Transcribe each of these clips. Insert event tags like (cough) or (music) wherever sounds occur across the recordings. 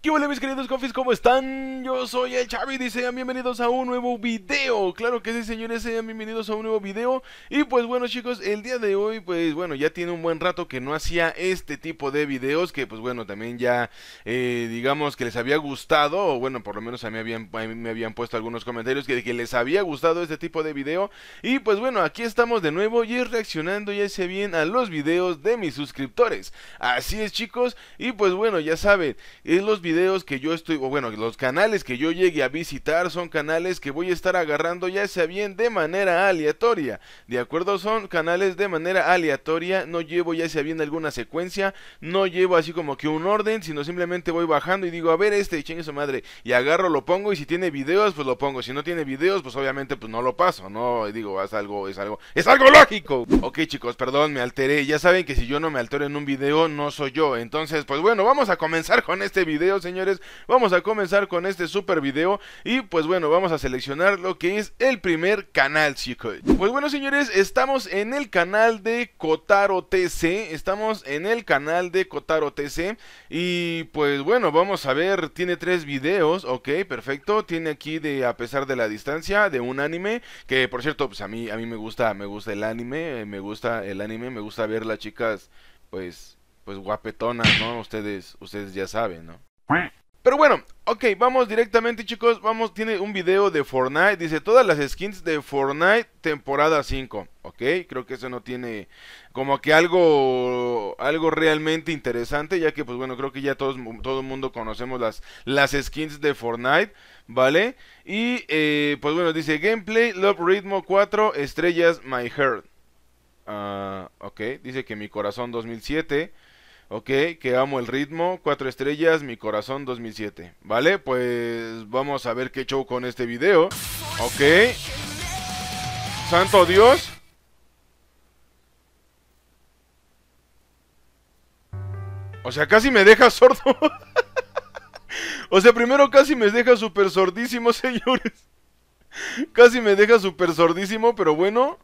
¿Qué hola mis queridos cofis? ¿Cómo están? Yo soy el Chavi y sean bienvenidos a un nuevo video Claro que sí señores, sean bienvenidos a un nuevo video Y pues bueno chicos, el día de hoy pues bueno, ya tiene un buen rato que no hacía este tipo de videos Que pues bueno, también ya eh, digamos que les había gustado O bueno, por lo menos a mí, me habían puesto algunos comentarios que, que les había gustado este tipo de video Y pues bueno, aquí estamos de nuevo y reaccionando ya se bien a los videos de mis suscriptores Así es chicos, y pues bueno, ya saben, es eh, los videos videos que yo estoy, o bueno, los canales que yo llegue a visitar son canales que voy a estar agarrando ya sea bien de manera aleatoria. De acuerdo, son canales de manera aleatoria, no llevo ya sea bien alguna secuencia, no llevo así como que un orden, sino simplemente voy bajando y digo, a ver este, chingue su madre, y agarro, lo pongo y si tiene videos, pues lo pongo, si no tiene videos, pues obviamente pues no lo paso, no, digo, es algo, es algo, es algo lógico. Ok chicos, perdón, me alteré, ya saben que si yo no me altero en un video, no soy yo, entonces pues bueno, vamos a comenzar con este video señores. Vamos a comenzar con este super video y pues bueno, vamos a seleccionar lo que es el primer canal, chicos. Pues bueno, señores, estamos en el canal de Kotaro TC, estamos en el canal de Kotaro TC y pues bueno, vamos a ver, tiene tres videos, ok, perfecto, tiene aquí de a pesar de la distancia, de un anime, que por cierto, pues a mí, a mí me gusta, me gusta el anime, eh, me gusta el anime, me gusta ver las chicas, pues, pues guapetonas, ¿no? Ustedes, ustedes ya saben, ¿no? Pero bueno, ok, vamos directamente chicos, vamos, tiene un video de Fortnite, dice todas las skins de Fortnite temporada 5, ok, creo que eso no tiene como que algo, algo realmente interesante, ya que pues bueno, creo que ya todos, todo el mundo conocemos las, las skins de Fortnite, ¿vale? Y eh, pues bueno, dice gameplay, love ritmo 4, estrellas, my heart. Ah, ok, dice que mi corazón 2007. Ok, que amo el ritmo, cuatro estrellas, mi corazón 2007. Vale, pues vamos a ver qué show con este video. Ok. Santo Dios. O sea, casi me deja sordo. (laughs) o sea, primero casi me deja súper sordísimo, (laughs) señores. casi me deja super sordísimo, pero bueno.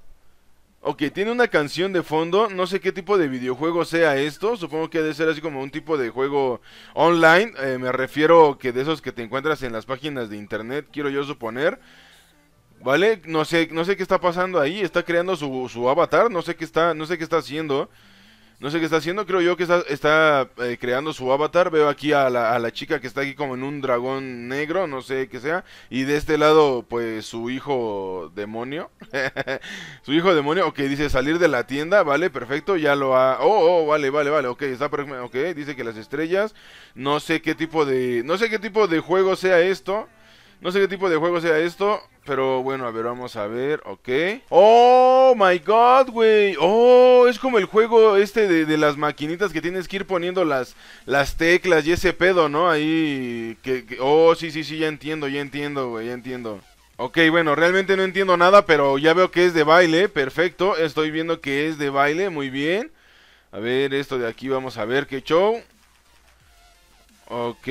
Ok, tiene una canción de fondo. No sé qué tipo de videojuego sea esto. Supongo que debe ser así como un tipo de juego online. Eh, me refiero que de esos que te encuentras en las páginas de internet, quiero yo suponer. ¿Vale? No sé, no sé qué está pasando ahí. Está creando su, su avatar. No sé qué está, no sé qué está haciendo. No sé qué está haciendo, creo yo que está, está eh, creando su avatar. Veo aquí a la, chica que está aquí como en un dragón negro, no sé qué sea. Y de este lado, pues su hijo demonio. (laughs) su hijo demonio, ok, dice salir de la tienda, vale, perfecto, ya lo ha... Oh, oh, vale, vale, vale, ok, está perfecto, dice que las estrellas, no sé qué tipo de... No sé qué tipo de juego sea esto. No sé qué tipo de juego sea esto. Pero bueno, a ver, vamos a ver, ok ¡Oh, my God, güey! ¡Oh, es como el juego este de, las maquinitas que tienes que ir poniendo las, las teclas y ese pedo, ¿no? Ahí, que, ¡Oh, sí, sí, sí, ya entiendo, ya entiendo, güey, ya entiendo! Ok, bueno, realmente no entiendo nada, pero ya veo que es de baile, perfecto Estoy viendo que es de baile, muy bien A ver, esto de aquí, vamos a ver qué show Ok,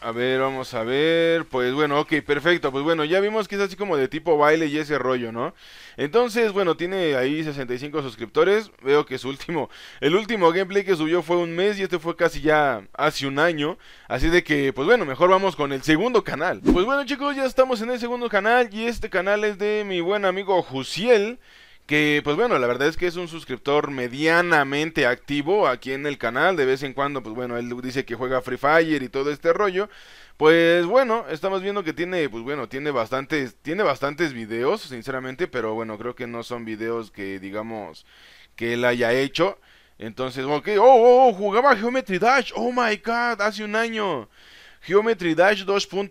a ver, vamos a ver. Pues bueno, ok, perfecto. Pues bueno, ya vimos que es así como de tipo baile y ese rollo, ¿no? Entonces, bueno, tiene ahí 65 suscriptores. Veo que su último, el último gameplay que subió fue un mes y este fue casi ya hace un año. Así de que, pues bueno, mejor vamos con el segundo canal. Pues bueno, chicos, ya estamos en el segundo canal y este canal es de mi buen amigo Jusiel que pues bueno, la verdad es que es un suscriptor medianamente activo aquí en el canal, de vez en cuando pues bueno, él dice que juega Free Fire y todo este rollo. Pues bueno, estamos viendo que tiene pues bueno, tiene bastantes tiene bastantes videos, sinceramente, pero bueno, creo que no son videos que digamos que él haya hecho. Entonces, ok, oh, oh, oh jugaba Geometry Dash, oh my god, hace un año. Geometry Dash 2.1.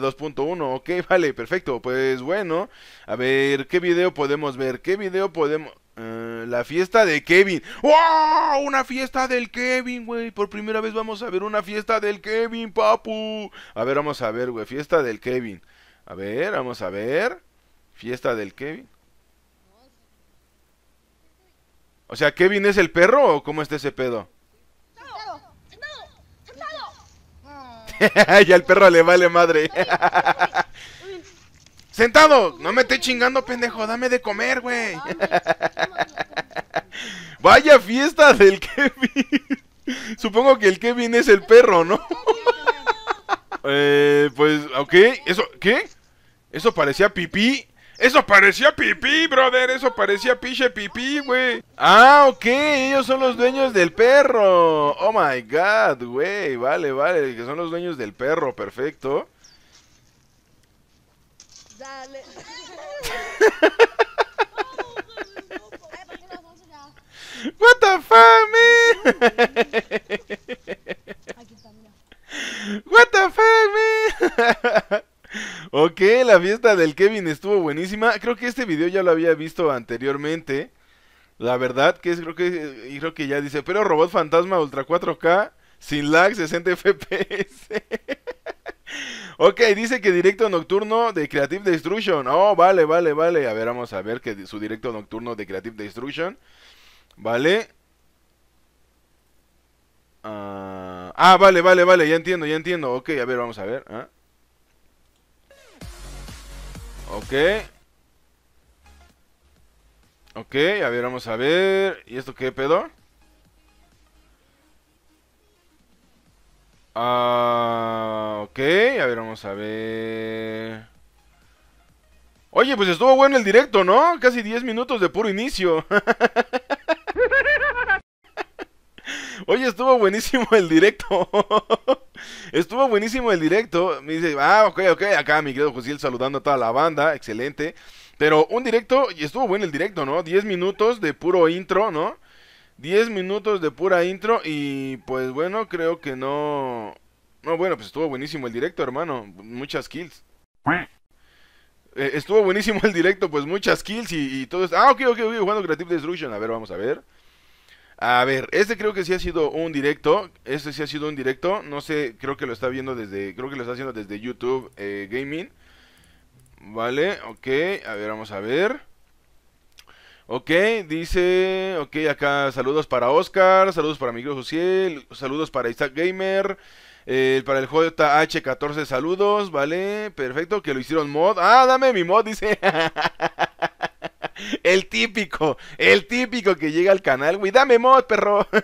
2.1, ok, vale, perfecto. Pues bueno, a ver, ¿qué video podemos ver? ¿Qué video podemos...? Eh, la fiesta de Kevin. ¡Wow! Una fiesta del Kevin, güey. Por primera vez vamos a ver una fiesta del Kevin, papu. A ver, vamos a ver, güey. Fiesta del Kevin. A ver, vamos a ver. Fiesta del Kevin. O sea, ¿Kevin es el perro o cómo está ese pedo? (laughs) y al perro le vale madre. (laughs) Sentado, no me esté chingando, pendejo, dame de comer, güey. Vaya fiesta del Kevin. Supongo que el Kevin es el perro, ¿no? (laughs) Eh, pues, ok, eso, ¿qué? Eso parecía pipí. Eso parecía pipí, brother. Eso parecía piche pipí, güey. Ah, ok. Ellos son los dueños del perro. Oh my god, güey. Vale, vale. Que son los dueños del perro. Perfecto. Dale. (laughs) What the fuck, man? (laughs) What the fuck, man? (laughs) Ok, la fiesta del Kevin estuvo buenísima. Creo que este video ya lo había visto anteriormente. La verdad que es, creo que, creo que ya dice, pero Robot Fantasma Ultra 4K, sin lag, 60 FPS. (laughs) ok, dice que directo nocturno de Creative Destruction. Oh, vale, vale, vale. A ver, vamos a ver que su directo nocturno de Creative Destruction. Vale. ah, ah vale, vale, vale, ya entiendo, ya entiendo. Ok, a ver, vamos a ver. ah, Ok. Ok, a ver, vamos a ver. ¿Y esto qué pedo? Ah, ok, a ver, vamos a ver. Oye, pues estuvo bueno el directo, ¿no? Casi 10 minutos de puro inicio. (laughs) Oye, estuvo buenísimo el directo. (laughs) Estuvo buenísimo el directo. Me dice, ah, ok, ok, acá mi querido Josiel saludando a toda la banda, excelente. Pero un directo, y estuvo bueno el directo, ¿no? 10 minutos de puro intro, ¿no? 10 minutos de pura intro y pues bueno, creo que no... No, bueno, pues estuvo buenísimo el directo, hermano. Muchas kills. Eh, estuvo buenísimo el directo, pues muchas kills y, y todo esto. Ah, ok, ok, ok, jugando Creative Destruction. A ver, vamos a ver. A ver, este creo que sí ha sido un directo. Este sí ha sido un directo. No sé, creo que lo está viendo desde. Creo que lo está haciendo desde YouTube eh, Gaming. Vale, ok. A ver, vamos a ver. Ok, dice. Ok, acá saludos para Oscar. Saludos para Miguel Josiel. Saludos para Isaac Gamer. Eh, para el JH14, saludos. Vale, perfecto. Que lo hicieron mod. Ah, dame mi mod, dice. (laughs) (laughs) el típico, el típico que llega al canal, güey. Dame mod, perro. (laughs)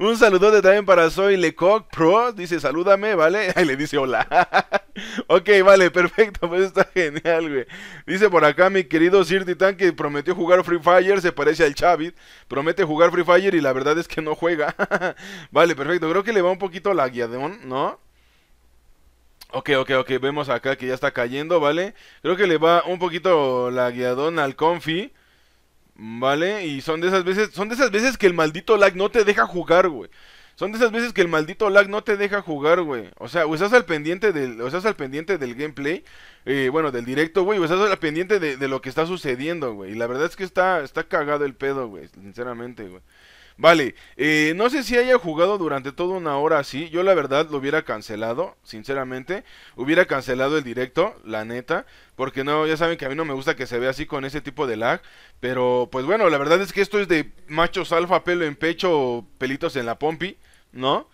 Un saludote también para Soy Lecoq Pro. Dice, salúdame, ¿vale? (laughs) Ahí le dice hola. ok, vale, perfecto. Pues está genial, güey. Dice por acá mi querido Sir Titan que prometió jugar Free Fire. Se parece al Chavit. Promete jugar Free Fire y la verdad es que no juega. vale, perfecto. Creo que le va un poquito la guiadón, ¿no? Ok, ok, ok, vemos acá que ya está cayendo, ¿vale? Creo que le va un poquito la guiadón al confi, ¿vale? Y son de esas veces, son de esas veces que el maldito lag no te deja jugar, güey. Son de esas veces que el maldito lag no te deja jugar, güey. O sea, o estás al pendiente del, al pendiente del gameplay, eh, bueno, del directo, güey, o estás al pendiente de, lo que está sucediendo, güey. Y la verdad es que está, está cagado el pedo, güey, sinceramente, güey. Vale, eh, no sé si haya jugado durante toda una hora así. Yo la verdad lo hubiera cancelado, sinceramente. Hubiera cancelado el directo, la neta. Porque no, ya saben que a mí no me gusta que se vea así con ese tipo de lag. Pero pues bueno, la verdad es que esto es de machos alfa, pelo en pecho, pelitos en la pompi, ¿no?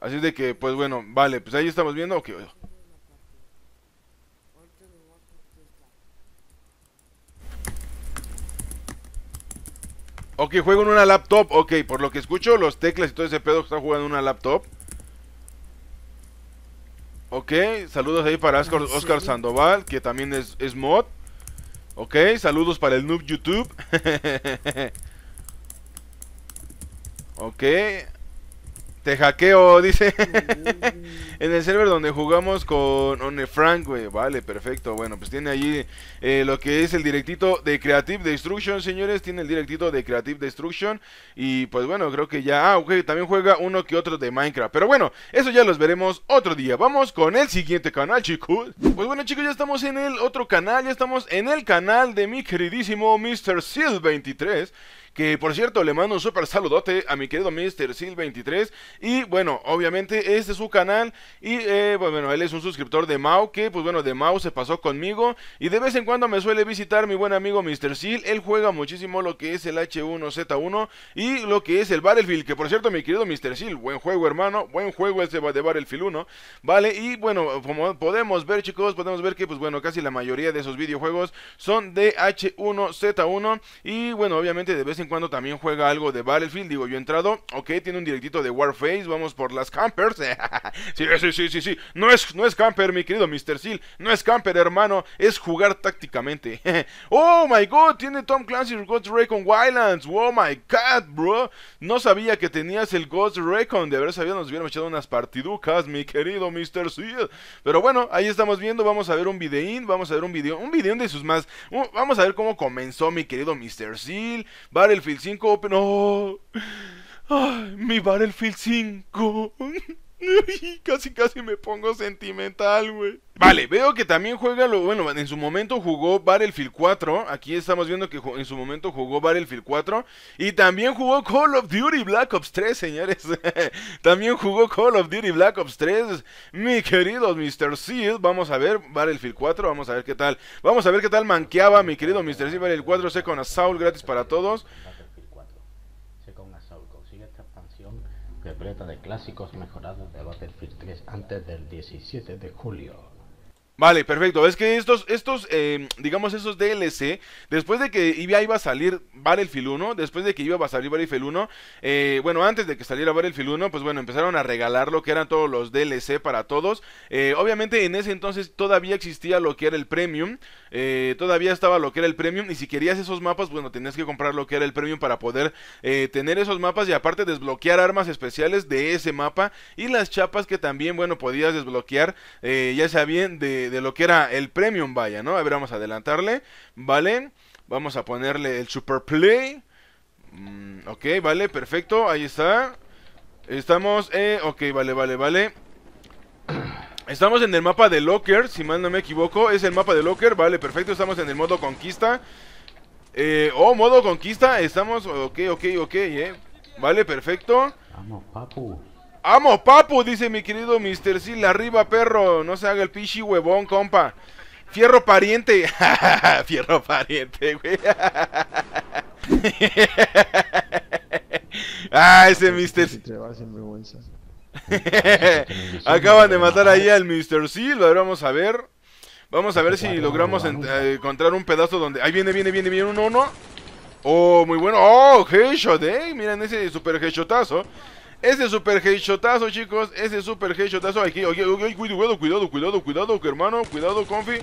Así de que, pues bueno, vale, pues ahí estamos viendo. que. Ok, juego en una laptop. Ok, por lo que escucho, los teclas y todo ese pedo está jugando en una laptop. Ok, saludos ahí para Oscar, Sandoval, que también es, es, mod. Ok, saludos para el Noob YouTube. (laughs) ok, te hackeo, dice. (laughs) (laughs) en el server donde jugamos con One Frank, güey. Vale, perfecto. Bueno, pues tiene allí eh, lo que es el directito de Creative Destruction, señores. Tiene el directito de Creative Destruction. Y pues bueno, creo que ya. Ah, ok, también juega uno que otro de Minecraft. Pero bueno, eso ya los veremos otro día. Vamos con el siguiente canal, chicos. Pues bueno, chicos, ya estamos en el otro canal. Ya estamos en el canal de mi queridísimo Mr. Seal23. Que por cierto, le mando un super saludote a mi querido Mr. Seal 23. Y bueno, obviamente este es su canal. Y eh, pues, bueno, él es un suscriptor de Mau. Que pues bueno, de Mau se pasó conmigo. Y de vez en cuando me suele visitar mi buen amigo Mr. Seal. Él juega muchísimo lo que es el H1Z1 y lo que es el Battlefield. Que por cierto, mi querido Mr. Seal, buen juego, hermano. Buen juego ese de Battlefield 1. Vale, y bueno, como podemos ver, chicos, podemos ver que pues bueno, casi la mayoría de esos videojuegos son de H1Z1. Y bueno, obviamente de vez en cuando también juega algo de Battlefield. Digo, yo he entrado, ok, tiene un directito de Warface, vamos por las campers. (laughs) sí, sí, sí, sí, sí. No es, no es camper, mi querido Mr. Seal. No es camper, hermano. Es jugar tácticamente. (laughs) oh my god, tiene Tom Clancy's Ghost Recon Wildlands. Oh my god, bro. No sabía que tenías el Ghost Recon. De haber sabido, nos hubiéramos echado unas partiducas, mi querido Mr. Seal. Pero bueno, ahí estamos viendo. Vamos a ver un videín. Vamos a ver un video. Un video de sus más. vamos a ver cómo comenzó, mi querido Mr. Seal el Battlefield 5 Open. ¡Oh! ¡Ay, mi Battlefield 5! casi, casi me pongo sentimental, güey. Vale, veo que también juega lo. Bueno, en su momento jugó Battlefield 4. Aquí estamos viendo que en su momento jugó Battlefield 4. Y también jugó Call of Duty Black Ops 3, señores. (laughs) también jugó Call of Duty Black Ops 3. Mi querido Mr. Seed Vamos a ver Battlefield 4. Vamos a ver qué tal. Vamos a ver qué tal manqueaba mi querido Mr. Seed Battlefield 4 con Assault gratis para todos. de clásicos mejorados de Battlefield 3 antes del 17 de julio. Vale, perfecto. Es que estos, estos eh, digamos, esos DLC, después de que iba a salir Battlefield 1, después de que iba a salir Battlefield 1, eh, bueno, antes de que saliera Battlefield 1, pues bueno, empezaron a regalar lo que eran todos los DLC para todos. Eh, obviamente en ese entonces todavía existía lo que era el Premium, eh, todavía estaba lo que era el Premium, y si querías esos mapas, bueno, tenías que comprar lo que era el Premium para poder tener esos mapas y aparte desbloquear armas especiales de ese mapa y las chapas que también, bueno, podías desbloquear, ya sea de de, lo que era el premium, vaya, ¿no? A ver, vamos a adelantarle, ¿vale? Vamos a ponerle el super play. Mm, ok, vale, perfecto, ahí está. Estamos, eh, ok, vale, vale, vale. Estamos en el mapa de Locker, si mal no me equivoco. Es el mapa de Locker, vale, perfecto. Estamos en el modo conquista. Eh, oh, modo conquista, estamos, ok, ok, ok, eh. Vale, perfecto. Vamos, papu. Amo papu, dice mi querido Mr. Sil. Arriba, perro. No se haga el pichi huevón, compa. Fierro pariente. (laughs) Fierro pariente, güey. (laughs) ah, ese Mr. (laughs) Acaban de matar ahí al Mr. Seal. ver, vamos a ver. Vamos a ver si logramos encontrar un pedazo donde. Ahí viene, viene, viene, viene un uno. Oh, muy bueno. Oh, headshot, eh. Miren ese super headshotazo. Ese super headshotazo, chicos. Ese super headshotazo. Aquí, oye, cuidado, cuidado, cuidado, cuidado, hermano. Cuidado, confi.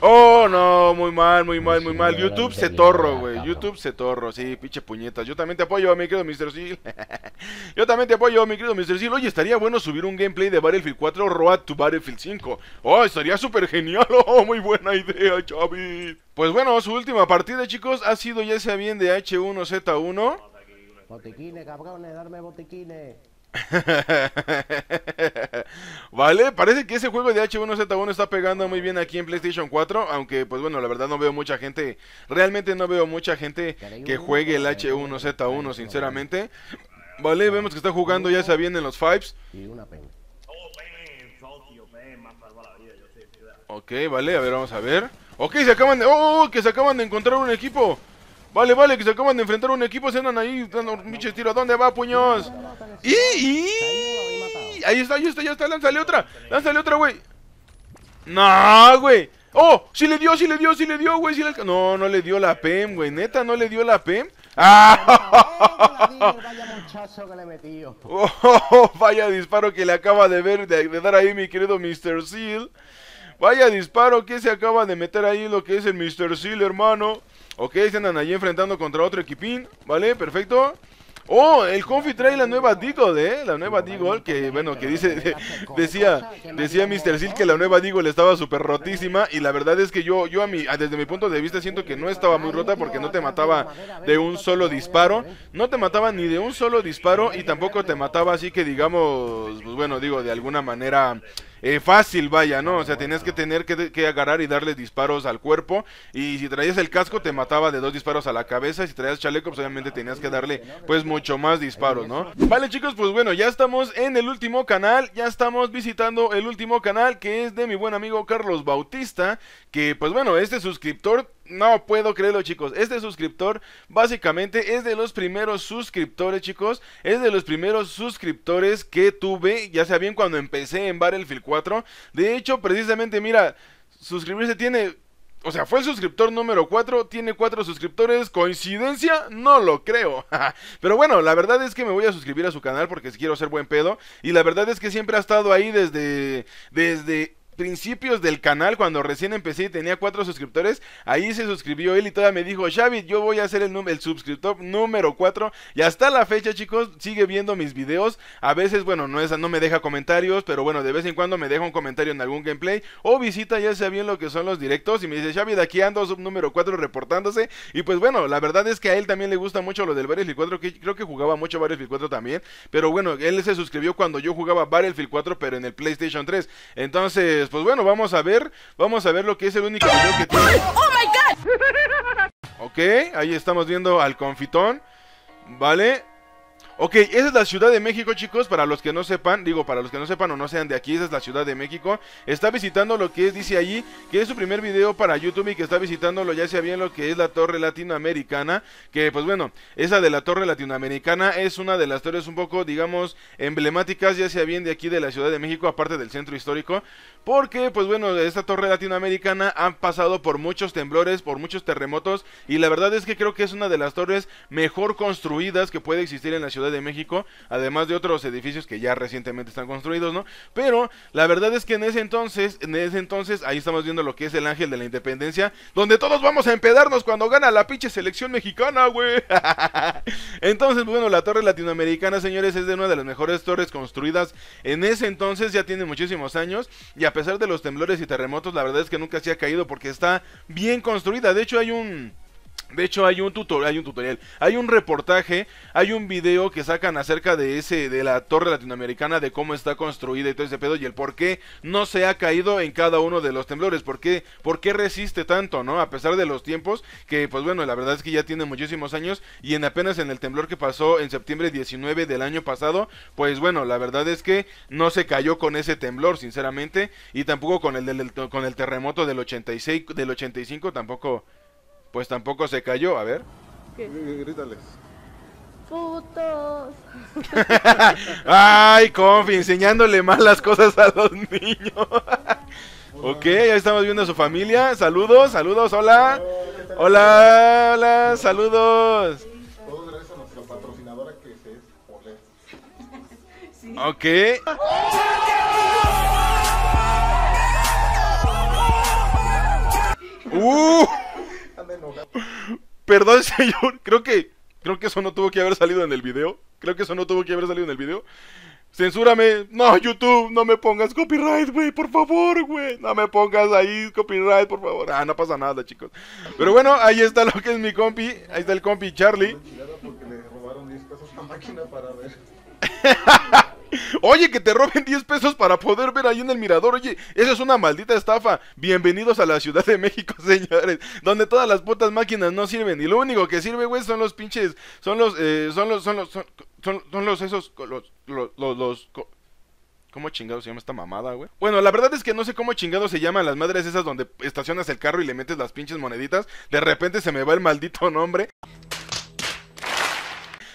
Oh, no, muy mal, muy mal, muy mal. YouTube se torro, güey. YouTube se torro, sí, pinche puñetas. Yo también te apoyo, mi querido Mr. Seal. (laughs) Yo también te apoyo, mi querido Mr. Seal. Oye, estaría bueno subir un gameplay de Battlefield 4 Road to Battlefield 5. Oh, estaría súper genial. (laughs) Oh, muy buena idea, Chavi. Pues bueno, su última partida, chicos, ha sido ya sea bien de H1Z1. Botiquines, cabrones, darme botiquines. (laughs) vale, parece que ese juego de H1Z1 está pegando muy bien aquí en PlayStation 4, aunque pues bueno, la verdad no veo mucha gente, realmente no veo mucha gente que juegue el H1Z1, sinceramente. Vale, vemos que está jugando, ya se en los fives. Ok, vale, a ver, vamos a ver. Ok, se acaban de... ¡Oh! oh, oh que se acaban de encontrar un equipo. Vale, vale, que se acaban de enfrentar un equipo, se andan ahí dando pinche tiro. ¿Dónde va, puños? ¡Y! y... Ahí está, ahí está, ya está, lánzale otra. Lánzale otra, güey. No, güey. ¡Oh! ¡Sí le dio, sí le dio, sí le dio, güey! Sí No, no le dio la PEM, güey. Neta, no le dio la PEM. ¡Ah! (laughs) Oh, vaya disparo que le acaba de ver, de, de dar ahí mi querido Mr. Seal. Vaya disparo que se acaba de meter ahí lo que es el Mr. Seal, hermano. Ok, se andan allí enfrentando contra otro equipín. Vale, perfecto. Oh, el Confi trae la nueva Deagle, eh. La nueva Deagle, que bueno, que dice. (laughs) decía, decía Mr. Seal que la nueva Deagle estaba súper rotísima. Y la verdad es que yo, yo a mi, desde mi punto de vista, siento que no estaba muy rota porque no te mataba de un solo disparo. No te mataba ni de un solo disparo. Y tampoco te mataba así que digamos. Pues bueno, digo, de alguna manera eh, fácil, vaya, ¿no? O sea, tenías que tener que, agarrar y darle disparos al cuerpo. Y si traías el casco, te mataba de dos disparos a la cabeza. Si traías chaleco, pues, obviamente tenías que darle, pues, mucho más disparos, ¿no? Vale, chicos, pues bueno, ya estamos en el último canal. Ya estamos visitando el último canal, que es de mi buen amigo Carlos Bautista. Que, pues bueno, este suscriptor no puedo creerlo, chicos. Este suscriptor, básicamente, es de los primeros suscriptores, chicos. Es de los primeros suscriptores que tuve, ya sea bien cuando empecé en Battlefield 4. De hecho, precisamente, mira, suscribirse tiene o sea, fue el suscriptor número 4, tiene 4 suscriptores, coincidencia, no lo creo. (laughs) Pero bueno, la verdad es que me voy a suscribir a su canal porque quiero ser buen pedo. Y la verdad es que siempre ha estado ahí desde, desde principios del canal, cuando recién empecé y tenía cuatro suscriptores, ahí se suscribió él y todavía me dijo, Xavi, yo voy a ser el, el suscriptor número 4. Y hasta la fecha, chicos, sigue viendo mis videos. A veces, bueno, no, no me deja comentarios, pero bueno, de vez en cuando me deja un comentario en algún gameplay. O visita ya sea bien lo que son los directos y me dice, Xavi, de aquí ando sub número 4 reportándose. Y pues bueno, la verdad es que a él también le gusta mucho lo del Battlefield 4, que creo que jugaba mucho Battlefield 4 también. Pero bueno, él se suscribió cuando yo jugaba Battlefield 4, pero en el PlayStation 3. Entonces pues bueno, vamos a ver. Vamos a ver lo que es el único video que tiene. ¡Oh Ok, ahí estamos viendo al confitón. Vale, Ok, esa es la Ciudad de México, chicos. Para los que no sepan, digo, para los que no sepan o no sean de aquí, esa es la Ciudad de México. Está visitando lo que es, dice allí, que es su primer video para YouTube y que está visitándolo ya sea bien lo que es la Torre Latinoamericana. Que, pues bueno, esa de la Torre Latinoamericana es una de las torres un poco, digamos, emblemáticas, ya sea bien de aquí de la Ciudad de México, aparte del centro histórico. Porque, pues bueno, esta Torre Latinoamericana Ha pasado por muchos temblores, por muchos terremotos. Y la verdad es que creo que es una de las torres mejor construidas que puede existir en la ciudad de México, además de otros edificios que ya recientemente están construidos, ¿no? Pero la verdad es que en ese entonces, en ese entonces, ahí estamos viendo lo que es el ángel de la independencia, donde todos vamos a empedarnos cuando gana la pinche selección mexicana, güey. (laughs) entonces, bueno, la torre latinoamericana, señores, es de una de las mejores torres construidas en ese entonces, ya tiene muchísimos años, y a pesar de los temblores y terremotos, la verdad es que nunca se ha caído porque está bien construida. De hecho, hay un de hecho, hay un, hay un tutorial, hay un reportaje, hay un video que sacan acerca de ese, de la torre latinoamericana, de cómo está construida y todo ese pedo, y el por qué no se ha caído en cada uno de los temblores, por qué, por qué resiste tanto, ¿no? A pesar de los tiempos, que pues bueno, la verdad es que ya tiene muchísimos años, y en apenas en el temblor que pasó en septiembre 19 del año pasado, pues bueno, la verdad es que no se cayó con ese temblor, sinceramente, y tampoco con el, del, con el terremoto del 86, del 85, tampoco pues tampoco se cayó, a ver. ¿Qué? Grítales. Putos. (laughs) Ay, Confi, enseñándole malas cosas a los niños. ok, ya estamos viendo a su familia. Saludos, saludos, hola. Hola, hola, saludos. Todo gracias a nuestra patrocinadora que es Ok. Perdón, (laughs) señor. Creo que, creo que eso no tuvo que haber salido en el video. Creo que eso no tuvo que haber salido en el video. Censúrame. No, YouTube, no me pongas copyright, güey, por favor, güey. No me pongas ahí copyright, por favor. Ah, no pasa nada, chicos. Pero bueno, ahí está lo que es mi compi. Ahí está el compi Charlie. (laughs) Oye, que te roben 10 pesos para poder ver ahí en el mirador. Oye, esa es una maldita estafa. Bienvenidos a la Ciudad de México, (laughs) señores. Donde todas las putas máquinas no sirven. Y lo único que sirve, güey, son los pinches. Son los. Eh, son los. Son los. Son, los esos. Los. Los. los, ¿Cómo chingados se llama esta mamada, güey? Bueno, la verdad es que no sé cómo chingado se llaman las madres esas donde estacionas el carro y le metes las pinches moneditas. De repente se me va el maldito nombre.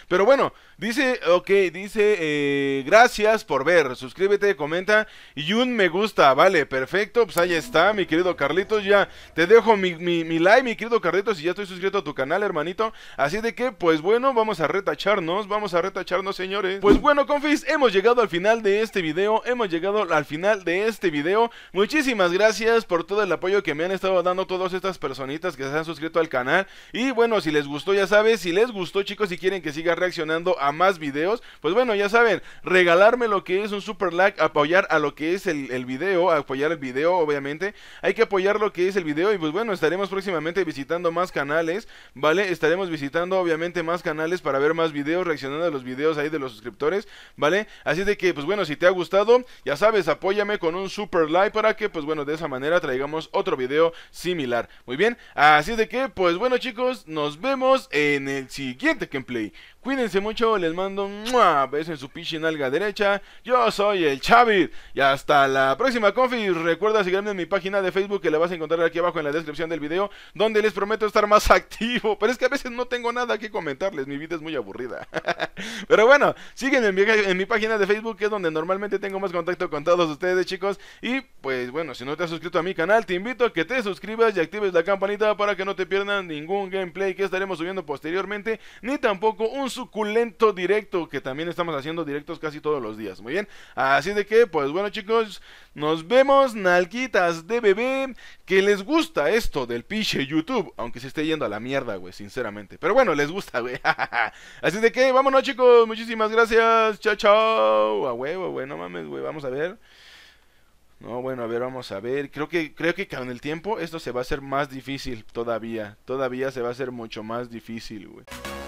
Pero bueno, Dice, ok, dice, eh, gracias por ver, suscríbete, comenta y un me gusta, vale, perfecto, pues ahí está, mi querido Carlitos, ya te dejo mi, like, mi querido Carlitos, y ya estoy suscrito a tu canal, hermanito, así de que, pues bueno, vamos a retacharnos, vamos a retacharnos, señores. Pues bueno, confis, hemos llegado al final de este video, hemos llegado al final de este video, muchísimas gracias por todo el apoyo que me han estado dando todas estas personitas que se han suscrito al canal, y bueno, si les gustó, ya sabes, si les gustó, chicos, si quieren que siga reaccionando a más videos. Pues bueno, ya saben, regalarme lo que es un super like, apoyar a lo que es el, el video, apoyar el video, obviamente. Hay que apoyar lo que es el video y pues bueno, estaremos próximamente visitando más canales, ¿vale? Estaremos visitando obviamente más canales para ver más videos, reaccionando a los videos ahí de los suscriptores, ¿vale? Así de que pues bueno, si te ha gustado, ya sabes, apóyame con un super like para que pues bueno, de esa manera traigamos otro video similar. Muy bien, así de que pues bueno chicos, nos vemos en el siguiente gameplay. Cuídense mucho, les mando un beso en su pinche nalga derecha. Yo soy el Chavit. Y hasta la próxima, confi Recuerda seguirme en mi página de Facebook que la vas a encontrar aquí abajo en la descripción del video, donde les prometo estar más (laughs) activo. Pero es que a veces no tengo nada que comentarles. Mi vida es muy aburrida. (laughs) Pero bueno, siguen en mi, en mi página de Facebook, que es donde normalmente tengo más contacto con todos ustedes, chicos. Y pues bueno, si no te has suscrito a mi canal, te invito a que te suscribas y actives la campanita para que no te pierdan ningún gameplay que estaremos subiendo posteriormente, ni tampoco un suculento directo que también estamos haciendo directos casi todos los días. Muy bien. Así de que, pues bueno, chicos, nos vemos, nalquitas de bebé. Que les gusta esto del piche YouTube. Aunque se esté yendo a la mierda, güey, sinceramente. Pero bueno, les gusta, güey. (laughs) Así de que, vámonos, chicos. Muchísimas gracias. Chao, chao. A huevo, güey. No mames, güey. Vamos a ver. No, bueno, a ver, vamos a ver. Creo que, creo que con el tiempo esto se va a hacer más difícil todavía. Todavía se va a hacer mucho más difícil, güey.